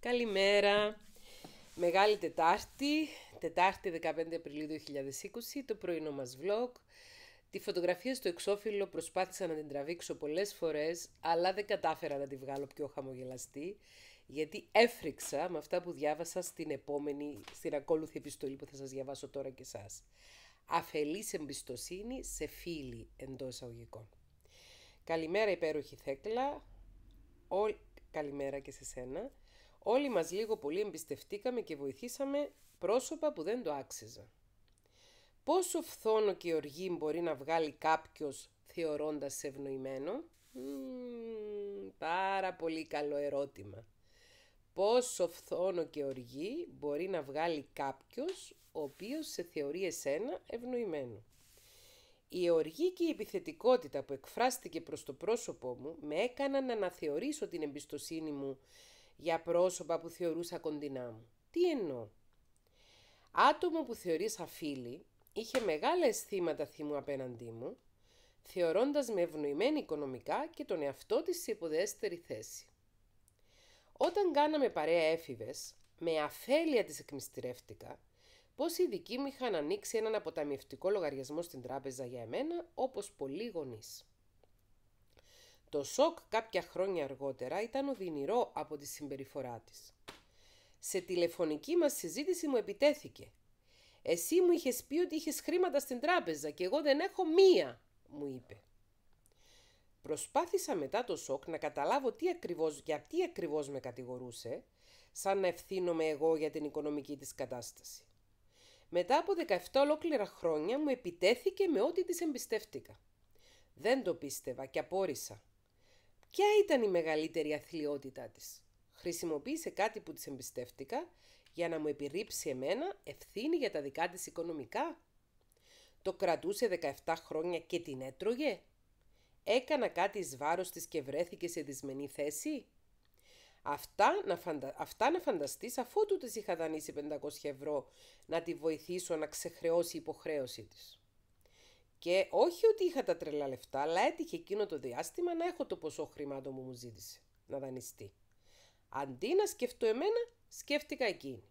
Καλημέρα. Μεγάλη Τετάρτη, Τετάρτη 15 Απριλίου 2020, το πρωινό μας vlog. Τη φωτογραφία στο εξώφυλλο προσπάθησα να την τραβήξω πολλές φορές, αλλά δεν κατάφερα να τη βγάλω πιο χαμογελαστή, γιατί έφρυξα με αυτά που διάβασα στην επόμενη, στην ακόλουθη επιστολή που θα σας διαβάσω τώρα και σας. Αφελής εμπιστοσύνη σε φίλη εντός αγωγικών. Καλημέρα υπέροχη Θέκλα, καλημέρα και σε σένα. Όλοι μας λίγο πολύ εμπιστευτήκαμε και βοηθήσαμε πρόσωπα που δεν το άξιζαν. Πόσο φθόνο και οργή μπορεί να βγάλει κάποιος θεωρώντας ευνοημένο? πάρα πολύ καλό ερώτημα. Πόσο φθόνο και οργή μπορεί να βγάλει κάποιος ο οποίος σε θεωρεί εσένα ευνοημένο. Η οργή και η επιθετικότητα που εκφράστηκε προς το πρόσωπό μου με έκαναν να αναθεωρήσω την εμπιστοσύνη μου για πρόσωπα που θεωρούσα κοντινά μου. Τι εννοώ. Άτομο που θεωρήσα φίλη, είχε μεγάλα αισθήματα θυμού απέναντί μου, θεωρώντας με ευνοημένη οικονομικά και τον εαυτό της σε υποδέστερη θέση. Όταν κάναμε παρέα έφηβες, με αφέλεια τις εκμυστηρεύτηκα, πως οι δικοί μου είχαν ανοίξει έναν αποταμιευτικό λογαριασμό στην τράπεζα για εμένα, όπως πολλοί γονείς. Το σοκ κάποια χρόνια αργότερα ήταν οδυνηρό από τη συμπεριφορά της. Σε τηλεφωνική μας συζήτηση μου επιτέθηκε. «Εσύ μου είχες πει ότι είχες χρήματα στην τράπεζα και εγώ δεν έχω μία», μου είπε. Προσπάθησα μετά το σοκ να καταλάβω τι ακριβώς, γιατί ακριβώς με κατηγορούσε, σαν να ευθύνομαι εγώ για την οικονομική της κατάσταση. Μετά από 17 ολόκληρα χρόνια μου επιτέθηκε με ό,τι της εμπιστεύτηκα. Δεν το πίστευα και απόρρισα. Ποια ήταν η μεγαλύτερη αθλειότητά της. Χρησιμοποίησε κάτι που της εμπιστεύτηκα για να μου επιρρύψει εμένα ευθύνη για τα δικά της οικονομικά. Το κρατούσε 17 χρόνια και την έτρωγε. Έκανα κάτι εις βάρος της και βρέθηκε σε δυσμενή θέση. Αυτά να, φαντα... Αυτά να φανταστείς αφού του της είχα δανείσει 500 ευρώ να τη βοηθήσω να ξεχρεώσει η υποχρέωση της. Και όχι ότι είχα τα τρελά λεφτά, αλλά έτυχε εκείνο το διάστημα να έχω το ποσό χρημάτων που μου ζήτησε, να δανειστεί. Αντί να σκεφτώ εμένα, σκέφτηκα εκείνη.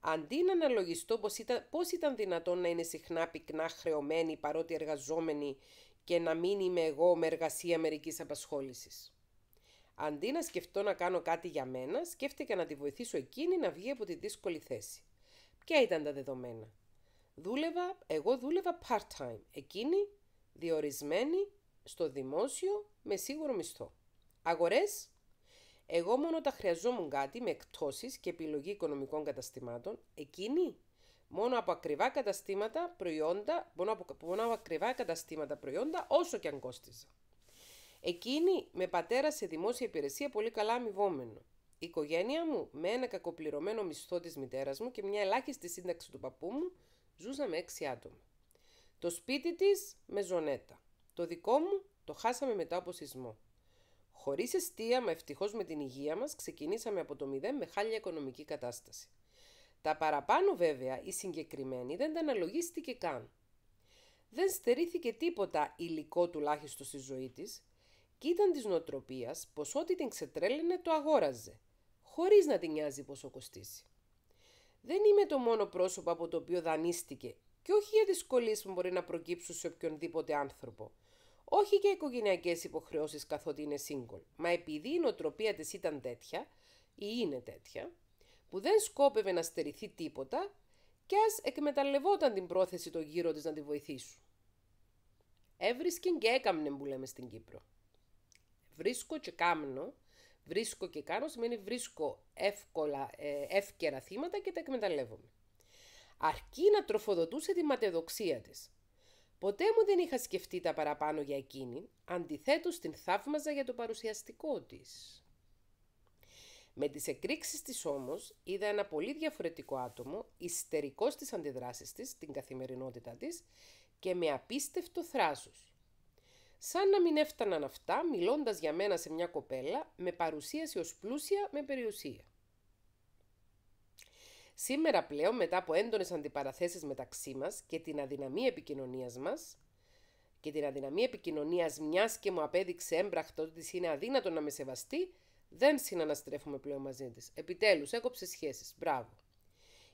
Αντί να αναλογιστώ πώς ήταν, ήταν δυνατόν να είναι συχνά πυκνά χρεωμένη παρότι εργαζόμενη και να μην είμαι εγώ με εργασία μερικής απασχόλησης. Αντί να σκεφτώ να κάνω κάτι για μένα, σκέφτηκα να τη βοηθήσω εκείνη να βγει από τη δύσκολη θέση. Ποια ήταν τα δεδομένα. Δούλευα, εγώ δούλευα part-time, εκείνη διορισμένη στο δημόσιο με σίγουρο μισθό. Αγορές, εγώ μόνο τα χρειαζόμουν κάτι με εκτόσεις και επιλογή οικονομικών καταστημάτων, εκείνη μόνο από ακριβά καταστήματα προϊόντα, μόνο από, μόνο ακριβά καταστήματα προϊόντα όσο και αν κόστιζα. Εκείνη με πατέρα σε δημόσια υπηρεσία πολύ καλά αμοιβόμενο. Η οικογένεια μου με ένα κακοπληρωμένο μισθό της μητέρας μου και μια ελάχιστη σύνταξη του παππού μου Ζούσαμε έξι άτομα. Το σπίτι της με ζωνέτα. Το δικό μου το χάσαμε μετά από σεισμό. Χωρίς αιστεία, μα ευτυχώς με την υγεία μας, ξεκινήσαμε από το μηδέν με χάλια οικονομική κατάσταση. Τα παραπάνω βέβαια, η συγκεκριμένη δεν τα αναλογίστηκε καν. Δεν στερήθηκε τίποτα υλικό τουλάχιστον στη ζωή της και ήταν της νοοτροπίας πως ό,τι την ξετρέλαινε το αγόραζε, χωρίς να την νοιάζει πόσο κοστίσει. Δεν είμαι το μόνο πρόσωπο από το οποίο δανείστηκε και όχι για δυσκολίες που μπορεί να προκύψουν σε οποιονδήποτε άνθρωπο. Όχι για οικογενειακές υποχρεώσεις καθότι είναι σύγκολ, μα επειδή η νοοτροπία της ήταν τέτοια, ή είναι τέτοια, που δεν σκόπευε να στερηθεί τίποτα και ας εκμεταλλευόταν την πρόθεση των γύρω της να τη βοηθήσουν. Έβρισκε και έκαμνε που λέμε στην Κύπρο. Βρίσκω και κάμνο Βρίσκω και κάνω σημαίνει βρίσκω εύκολα, ε, εύκαιρα θύματα και τα εκμεταλλεύομαι. Αρκεί να τροφοδοτούσε τη ματαιοδοξία της. Ποτέ μου δεν είχα σκεφτεί τα παραπάνω για εκείνη, αντιθέτως την θαύμαζα για το παρουσιαστικό της. Με τις εκρήξεις της όμως είδα ένα πολύ διαφορετικό άτομο, ιστερικός στις αντιδράσεις της, την καθημερινότητά της και με απίστευτο θράσος. Σαν να μην έφταναν αυτά, μιλώντας για μένα σε μια κοπέλα, με παρουσίαση ως πλούσια με περιουσία. Σήμερα πλέον, μετά από έντονες αντιπαραθέσεις μεταξύ μας και την αδυναμία επικοινωνίας μας, και την αδυναμία επικοινωνίας μιας και μου απέδειξε έμπραχτος ότι είναι αδύνατο να με σεβαστεί, δεν συναναστρέφουμε πλέον μαζί της. Επιτέλους, έκοψε σχέσεις, Μπράβο.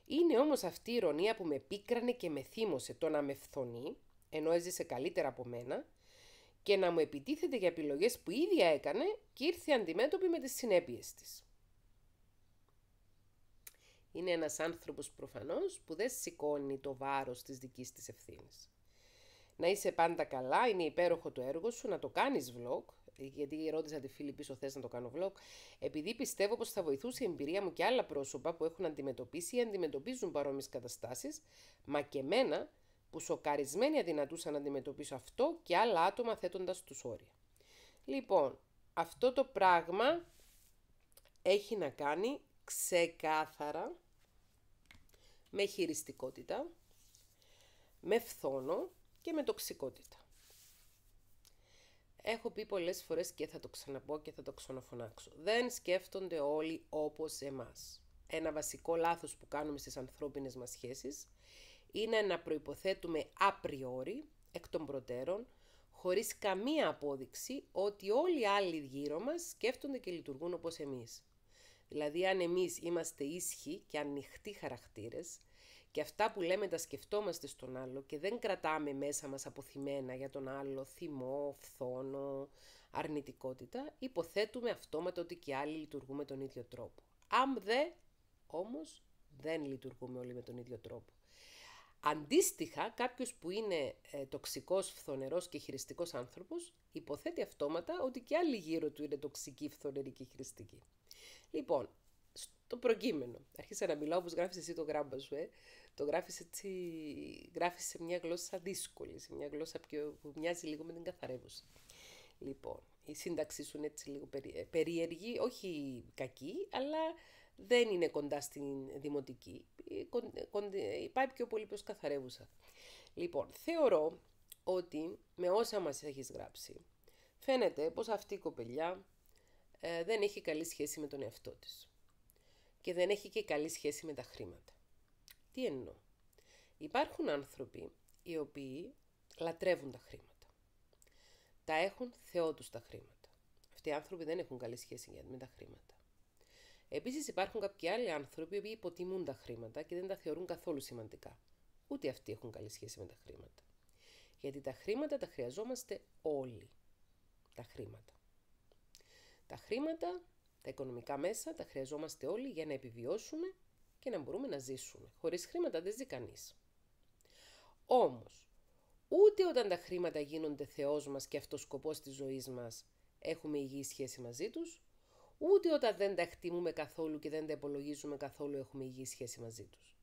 Είναι όμως αυτή η ηρωνία που με πίκρανε και με θύμωσε το να με φθονεί, ενώ έζησε καλύτερα από μένα, και να μου επιτίθεται για επιλογές που ίδια έκανε και ήρθε αντιμέτωπη με τις συνέπειες της. Είναι ένας άνθρωπος προφανώς που δεν σηκώνει το βάρος της δικής της ευθύνης. Να είσαι πάντα καλά, είναι υπέροχο το έργο σου, να το κάνεις vlog, γιατί ρώτησα τη φίλη πίσω θες να το κάνω vlog, επειδή πιστεύω πως θα βοηθούσε η εμπειρία μου και άλλα πρόσωπα που έχουν αντιμετωπίσει ή αντιμετωπίζουν παρόμοιες καταστάσεις, μα και εμένα που σοκαρισμένοι αδυνατούσα να αντιμετωπίσω αυτό και άλλα άτομα θέτοντας τους όρια. Λοιπόν, αυτό το πράγμα έχει να κάνει ξεκάθαρα με χειριστικότητα, με φθόνο και με τοξικότητα. Έχω πει πολλές φορές και θα το ξαναπώ και θα το ξαναφωνάξω. Δεν σκέφτονται όλοι όπως εμάς. Ένα βασικό λάθος που κάνουμε στις ανθρώπινες μας σχέσεις είναι να προϋποθέτουμε απριόρι, εκ των προτέρων, χωρίς καμία απόδειξη ότι όλοι οι άλλοι γύρω μας σκέφτονται και λειτουργούν όπως εμείς. Δηλαδή αν εμείς είμαστε ίσχυοι και ανοιχτοί χαρακτήρες και αυτά που λέμε τα σκεφτόμαστε στον άλλο και δεν κρατάμε μέσα μας αποθυμένα για τον άλλο θυμό, φθόνο, αρνητικότητα, υποθέτουμε αυτόματα ότι και άλλοι λειτουργούμε τον ίδιο τρόπο. Αν δε, όμως, δεν λειτουργούμε όλοι με τον ίδιο τρόπο. Αντίστοιχα, κάποιος που είναι ε, τοξικός, φθονερός και χειριστικός άνθρωπος υποθέτει αυτόματα ότι και άλλοι γύρω του είναι τοξικοί, φθονεροί και χειριστικοί. Λοιπόν, στο προκείμενο, αρχίσα να μιλάω όπως γράφεις εσύ το γράμμα σου, ε. το γράφεις έτσι, γράφεις σε μια γλώσσα δύσκολη, σε μια γλώσσα που μοιάζει λίγο με την καθαρεύουσα. Λοιπόν, η σύνταξή σου είναι έτσι λίγο ε, περίεργη, όχι κακή, αλλά δεν είναι κοντά στην δημοτική, ε, πάει πιο πολύ προς καθαρεύουσα. Λοιπόν, θεωρώ ότι με όσα μας έχεις γράψει, φαίνεται πως αυτή η κοπελιά ε, δεν έχει καλή σχέση με τον εαυτό της και δεν έχει και καλή σχέση με τα χρήματα. Τι εννοώ. Υπάρχουν άνθρωποι οι οποίοι λατρεύουν τα χρήματα. Τα έχουν θεό τους τα χρήματα. Αυτοί οι άνθρωποι δεν έχουν καλή σχέση με τα χρήματα. Επίσης, υπάρχουν κάποιοι άλλοι άνθρωποι που υποτιμούν τα χρήματα και δεν τα θεωρούν καθόλου σημαντικά. Ούτε αυτοί έχουν καλή σχέση με τα χρήματα. Γιατί τα χρήματα τα χρειαζόμαστε όλοι. Τα χρήματα. Τα χρήματα, τα οικονομικά μέσα, τα χρειαζόμαστε όλοι για να επιβιώσουμε και να μπορούμε να ζήσουμε. Χωρίς χρήματα δεν ζει κανείς. Όμως, ούτε όταν τα χρήματα γίνονται θεός μας και αυτός σκοπός της ζωής μας έχουμε υγιή σχέση μαζί τους, ούτε όταν δεν τα εκτιμούμε καθόλου και δεν τα υπολογίζουμε καθόλου έχουμε υγιή σχέση μαζί τους.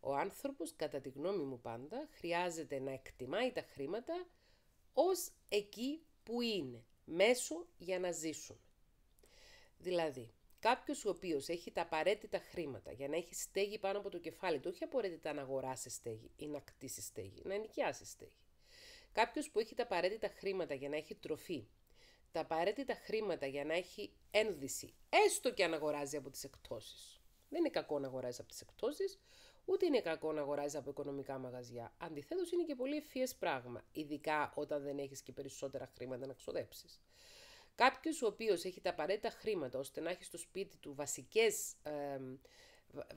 Ο άνθρωπος, κατά τη γνώμη μου πάντα, χρειάζεται να εκτιμάει τα χρήματα ως εκεί που είναι, μέσω για να ζήσουμε. Δηλαδή, κάποιος ο οποίος έχει τα απαραίτητα χρήματα για να έχει στέγη πάνω από το κεφάλι του, όχι απαραίτητα να αγοράσει στέγη ή να κτίσει στέγη, να νοικιάσει στέγη. Κάποιος που έχει τα απαραίτητα χρήματα για να έχει τροφή, τα απαραίτητα χρήματα για να έχει ένδυση, έστω και αν αγοράζει από τις εκτόσεις. Δεν είναι κακό να αγοράζει από τις εκτόσεις, ούτε είναι κακό να αγοράζει από οικονομικά μαγαζιά. Αντιθέτως, είναι και πολύ ευφυές πράγμα, ειδικά όταν δεν έχεις και περισσότερα χρήματα να ξοδέψεις. Κάποιος ο οποίος έχει τα απαραίτητα χρήματα ώστε να έχει στο σπίτι του βασικές ε,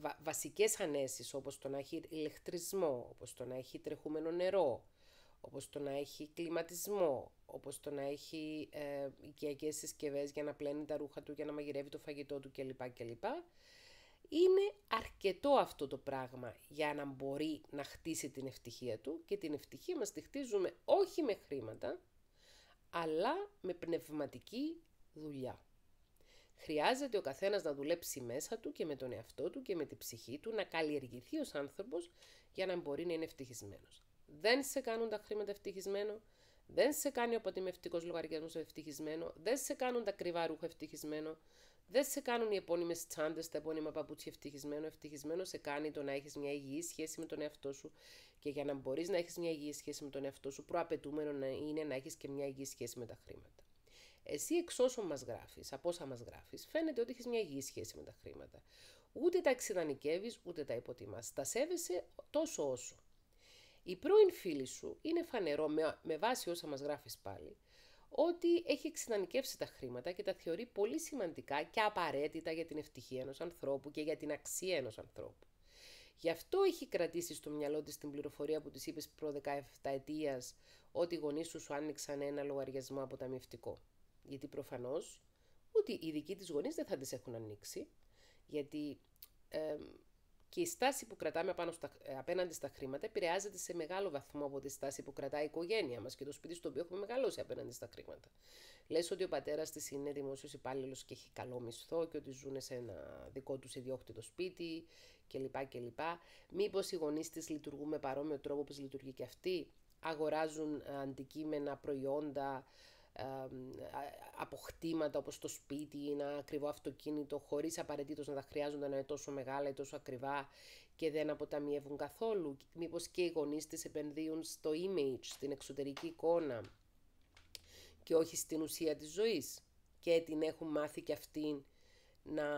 βα, βασικές ανέσεις όπως το να έχει ηλεκτρισμό, όπως το να έχει τρεχούμενο νερό, όπως το να έχει κλιματισμό, όπως το να έχει ε, οικιακές συσκευές για να πλένει τα ρούχα του, για να μαγειρεύει το φαγητό του κλπ. κλπ. Είναι αρκετό αυτό το πράγμα για να μπορεί να χτίσει την ευτυχία του και την ευτυχία μας τη χτίζουμε όχι με χρήματα, αλλά με πνευματική δουλειά. Χρειάζεται ο καθένας να δουλέψει μέσα του και με τον εαυτό του και με την ψυχή του, να καλλιεργηθεί ως άνθρωπος για να μπορεί να είναι ευτυχισμένος δεν σε κάνουν τα χρήματα ευτυχισμένο, δεν σε κάνει ο αποτιμευτικός λογαριασμός ευτυχισμένο, δεν σε κάνουν τα κρυβά ρούχα ευτυχισμένο, δεν σε κάνουν οι επώνυμες τσάντες, τα επώνυμα παπούτσια ευτυχισμένο. Ευτυχισμένο σε κάνει το να έχεις μια υγιή σχέση με τον εαυτό σου. Και για να μπορείς να έχεις μια υγιή σχέση με τον εαυτό σου, προαπαιτούμενο να είναι να έχεις και μια υγιή σχέση με τα χρήματα. Εσύ εξ όσων μας γράφεις, από όσα μας γράφεις, φαίνεται ότι έχεις μια υγιή σχέση με τα χρήματα. Ούτε τα εξειδανικεύεις, ούτε τα υποτιμάς. Τα σέβεσαι τόσο όσο η πρώην φίλη σου είναι φανερό, με, βάση όσα μας γράφεις πάλι, ότι έχει εξυνανικεύσει τα χρήματα και τα θεωρεί πολύ σημαντικά και απαραίτητα για την ευτυχία ενός ανθρώπου και για την αξία ενός ανθρώπου. Γι' αυτό έχει κρατήσει στο μυαλό της την πληροφορία που της είπες προ 17 ετίας ότι οι γονείς σου σου άνοιξαν ένα λογαριασμό αποταμιευτικό. Γιατί προφανώς ότι οι δικοί της γονείς δεν θα τις έχουν ανοίξει, γιατί ε, και η στάση που κρατάμε απάνω στα, ε, απέναντι στα χρήματα επηρεάζεται σε μεγάλο βαθμό από τη στάση που κρατάει η οικογένεια μας και το σπίτι στο οποίο έχουμε μεγαλώσει απέναντι στα χρήματα. Λες ότι ο πατέρας της είναι δημόσιος υπάλληλος και έχει καλό μισθό και ότι ζουν σε ένα δικό τους ιδιόκτητο σπίτι κλπ. κλπ. Μήπως οι γονείς της λειτουργούν με παρόμοιο τρόπο που λειτουργεί και αυτή, αγοράζουν ε, αντικείμενα, προϊόντα, αποκτήματα όπως το σπίτι ή ένα ακριβό αυτοκίνητο χωρίς απαραίτητος να τα χρειάζονται να είναι τόσο μεγάλα ή τόσο ακριβά και δεν αποταμιεύουν καθόλου. Μήπως και οι γονείς της επενδύουν στο image, στην εξωτερική εικόνα και όχι στην ουσία της ζωής και την έχουν μάθει και αυτήν να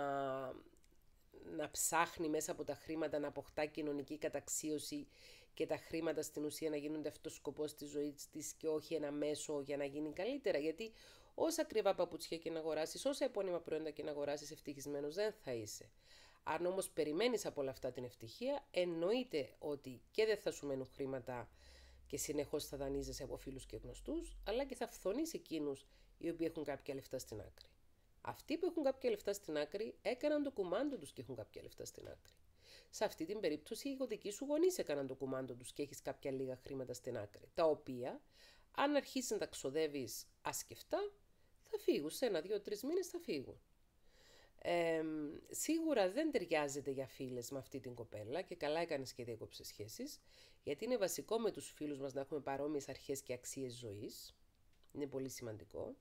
να ψάχνει μέσα από τα χρήματα να αποκτά κοινωνική καταξίωση και τα χρήματα στην ουσία να γίνονται αυτός ο σκοπός της ζωής της και όχι ένα μέσο για να γίνει καλύτερα. Γιατί όσα ακριβά παπουτσιά και να αγοράσεις, όσα επώνυμα προϊόντα και να αγοράσεις, ευτυχισμένος δεν θα είσαι. Αν όμως περιμένεις από όλα αυτά την ευτυχία, εννοείται ότι και δεν θα σου μένουν χρήματα και συνεχώς θα δανείζεσαι από φίλους και γνωστούς, αλλά και θα φθονείς εκείνους οι οποίοι έχουν κάποια λεφτά στην άκρη. Αυτοί που έχουν κάποια λεφτά στην άκρη έκαναν το κουμάντο τους και έχουν κάποια λεφτά στην άκρη. Σε αυτή την περίπτωση, οι δικοί σου γονείς έκαναν το κουμάντο τους και έχεις κάποια λίγα χρήματα στην άκρη, τα οποία, αν αρχίσεις να τα ξοδεύεις ασκεφτά, θα φύγουν. Σε ένα, δύο, τρεις μήνες θα φύγουν. σίγουρα δεν ταιριάζεται για φίλες με αυτή την κοπέλα και καλά έκανες και διέκοψες σχέσεις, γιατί είναι βασικό με τους φίλους μας να έχουμε παρόμοιες αρχές και αξίες ζωής. Είναι πολύ σημαντικό.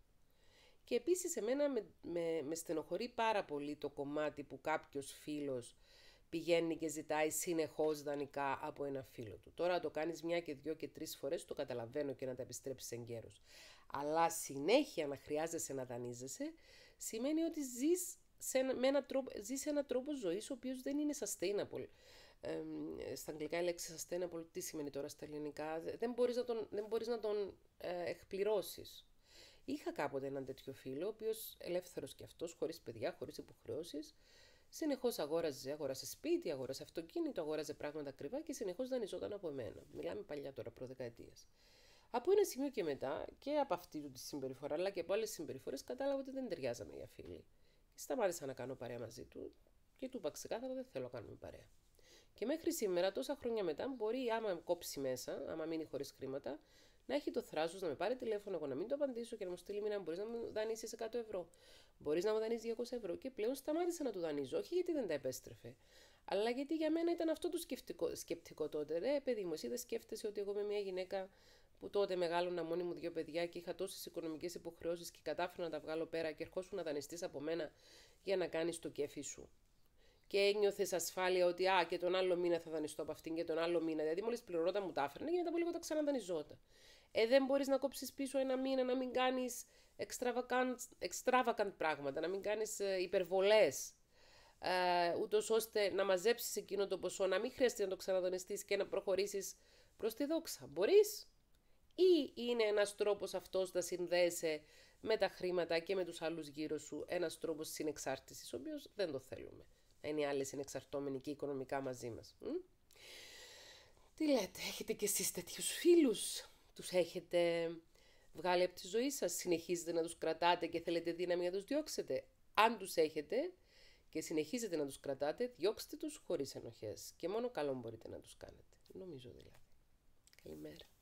Και επίσης εμένα με, με, στενοχωρεί πάρα πολύ το κομμάτι που κάποιος φίλος πηγαίνει και ζητάει συνεχώς δανεικά από ένα φίλο του. Τώρα το κάνεις μια και δυο και τρεις φορές, το καταλαβαίνω και να τα επιστρέψεις εγκαίρως. Αλλά συνέχεια να χρειάζεσαι να δανείζεσαι, σημαίνει ότι ζεις σε ένα, με ένα τρόπο, ζεις έναν τρόπο ζωής ο οποίος δεν είναι sustainable. Ε, στα αγγλικά η λέξη sustainable τι σημαίνει τώρα στα ελληνικά, δεν μπορείς να τον, δεν τον ε, εκπληρώσεις. Είχα κάποτε έναν τέτοιο φίλο, ο οποίος ελεύθερος και αυτός, χωρίς παιδιά, χωρίς υποχρεώσεις, συνεχώς αγόραζε, αγόρασε σπίτι, αγόρασε αυτοκίνητο, αγόραζε πράγματα ακριβά και συνεχώς δανειζόταν από εμένα. Μιλάμε παλιά τώρα, προδεκαετία. Από ένα σημείο και μετά και από αυτή τη συμπεριφορά, αλλά και από άλλες συμπεριφορές, κατάλαβα ότι δεν ταιριάζαμε για φίλοι. σταμάτησα να κάνω παρέα μαζί του και του είπα ξεκάθαρα δεν θέλω να κάνουμε παρέα. Και μέχρι σήμερα, τόσα χρόνια μετά, μπορεί άμα κόψει μέσα, άμα μείνει χωρίς χρήματα, να έχει το θράσος να με πάρει τηλέφωνο, εγώ να μην το απαντήσω και να μου στείλει μήνα, μπορείς να μου δανείσεις 100 ευρώ, μπορείς να μου δανείσεις 200 ευρώ. Και πλέον σταμάτησα να του δανείζω, όχι γιατί δεν τα επέστρεφε, αλλά γιατί για μένα ήταν αυτό το σκεπτικό, σκεπτικό τότε. Ρε, παιδί μου, εσύ δεν σκέφτεσαι ότι εγώ είμαι μια γυναίκα που τότε μεγάλωνα μόνη μου δύο παιδιά και είχα τόσες οικονομικές υποχρεώσεις και κατάφερα να τα βγάλω πέρα και ερχόσουν να δανειστείς από μένα για να κάνεις το κέφι σου. Και ένιωθες ασφάλεια ότι α, και τον άλλο μήνα θα δανειστώ από αυτήν και τον άλλο μήνα. Δηλαδή, μόλις πληρώτα μου τα έφερνε και από λίγο τα ξαναδανειζόταν ε, δεν μπορείς να κόψεις πίσω ένα μήνα, να μην κάνεις extravagant, extravagant πράγματα, να μην κάνεις ε, υπερβολές, ε, ούτως ώστε να μαζέψεις εκείνο το ποσό, να μην χρειαστεί να το ξαναδονεστείς και να προχωρήσεις προς τη δόξα. Μπορείς ή είναι ένας τρόπος αυτός να συνδέεσαι με τα χρήματα και με τους άλλους γύρω σου, ένας τρόπος συνεξάρτησης, ο οποίος δεν το θέλουμε. Να είναι οι άλλοι συνεξαρτώμενοι και οικονομικά μαζί μας. Τι λέτε, έχετε και εσείς τέτοιους φίλους τους έχετε βγάλει από τη ζωή σας, συνεχίζετε να τους κρατάτε και θέλετε δύναμη να τους διώξετε. Αν τους έχετε και συνεχίζετε να τους κρατάτε, διώξτε τους χωρίς ενοχές και μόνο καλό μπορείτε να τους κάνετε. Νομίζω δηλαδή. Καλημέρα.